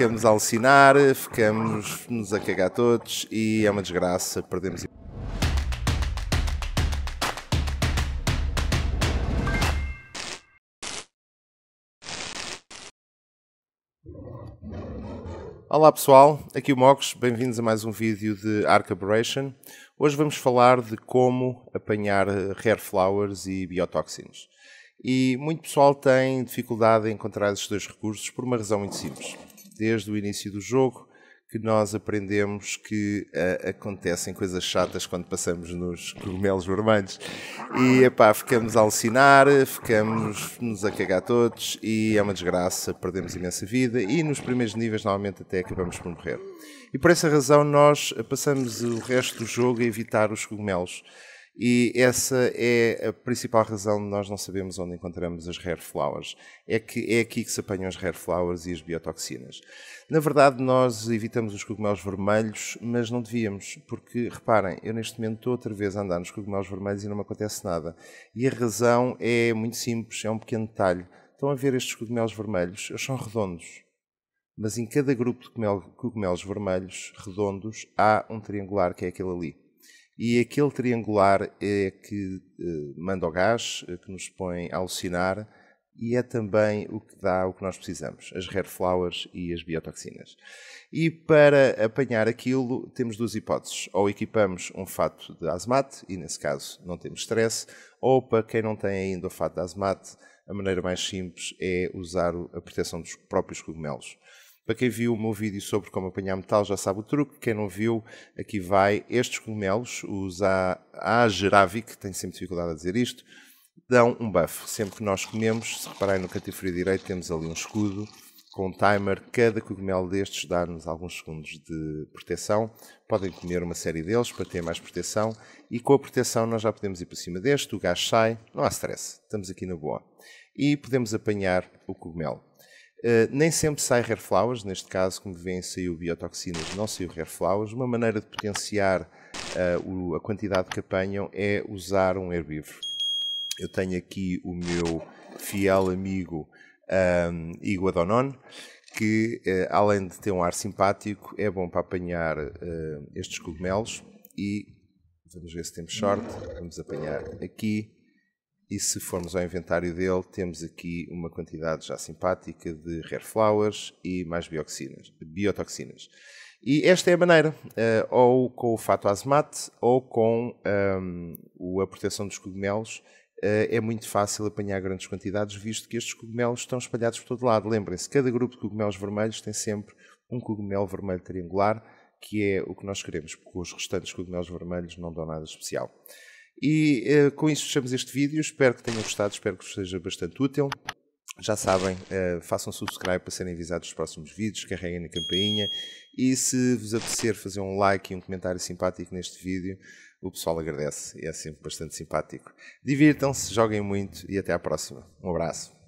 ficamos a alucinar, ficamos-nos a cagar todos e é uma desgraça, perdemos. Olá pessoal, aqui o Mox, bem-vindos a mais um vídeo de Arc Aberration. Hoje vamos falar de como apanhar rare flowers e biotoxins. E muito pessoal tem dificuldade em encontrar estes dois recursos por uma razão muito simples desde o início do jogo que nós aprendemos que uh, acontecem coisas chatas quando passamos nos cogumelos vermelhos. E epá, ficamos a alucinar, ficamos-nos a cagar todos e é uma desgraça, perdemos imensa vida e nos primeiros níveis normalmente até acabamos por morrer. E por essa razão nós passamos o resto do jogo a evitar os cogumelos. E essa é a principal razão de nós não sabermos onde encontramos as rare flowers. É que é aqui que se apanham as rare flowers e as biotoxinas. Na verdade, nós evitamos os cogumelos vermelhos, mas não devíamos, porque reparem, eu neste momento estou outra vez a andar nos cogumelos vermelhos e não me acontece nada. E a razão é muito simples, é um pequeno detalhe. Estão a ver estes cogumelos vermelhos? Eles são redondos mas em cada grupo de cogumelos vermelhos redondos há um triangular que é aquele ali. E aquele triangular é que eh, manda o gás, eh, que nos põe a alucinar e é também o que dá o que nós precisamos, as rare flowers e as biotoxinas. E para apanhar aquilo, temos duas hipóteses. Ou equipamos um fato de asmate, e nesse caso não temos stress, ou para quem não tem ainda o fato de asmate, a maneira mais simples é usar a proteção dos próprios cogumelos. Para quem viu o meu vídeo sobre como apanhar metal já sabe o truque, quem não viu, aqui vai. Estes cogumelos, os que tenho sempre dificuldade a dizer isto, dão um buff. Sempre que nós comemos, se repararem no cantifrio direito, temos ali um escudo com um timer. Cada cogumelo destes dá-nos alguns segundos de proteção. Podem comer uma série deles para ter mais proteção. E com a proteção nós já podemos ir para cima deste, o gás sai, não há stress, estamos aqui na boa. E podemos apanhar o cogumelo. Eh, nem sempre sai rare flowers, neste caso, como vêem, saiu biotoxinas, não saiu rare flowers. Uma maneira de potenciar uh, o, a quantidade que apanham é usar um herbívoro. Eu tenho aqui o meu fiel amigo um, ehm, que uh, além de ter um ar simpático, é bom para apanhar estes cogumelos e vamos ver se temos sorte, vamos apanhar aqui e se formos ao inventário dele, temos aqui uma quantidade já simpática de rare flowers e mais bioxinas, biotoxinas. E esta é a maneira, eh, ou com o fato azimate ou com um, ehm, a proteção dos cogumelos, eh, é muito fácil apanhar grandes quantidades, visto que estes cogumelos estão espalhados por todo lado. Lembrem-se, cada grupo de cogumelos vermelhos tem sempre um cogumelo vermelho triangular, que é o que nós queremos, porque os restantes cogumelos vermelhos não dão nada especial. E uh, com isso fechamos este vídeo. Espero que tenham gostado, espero que vos seja bastante útil. Já sabem, eh, façam subscribe para serem avisados dos próximos vídeos, carreguem na campainha e se vos apetecer fazer um like e um comentário simpático neste vídeo, o pessoal agradece é sempre bastante simpático. Divirtam-se, joguem muito e até à próxima. Um abraço.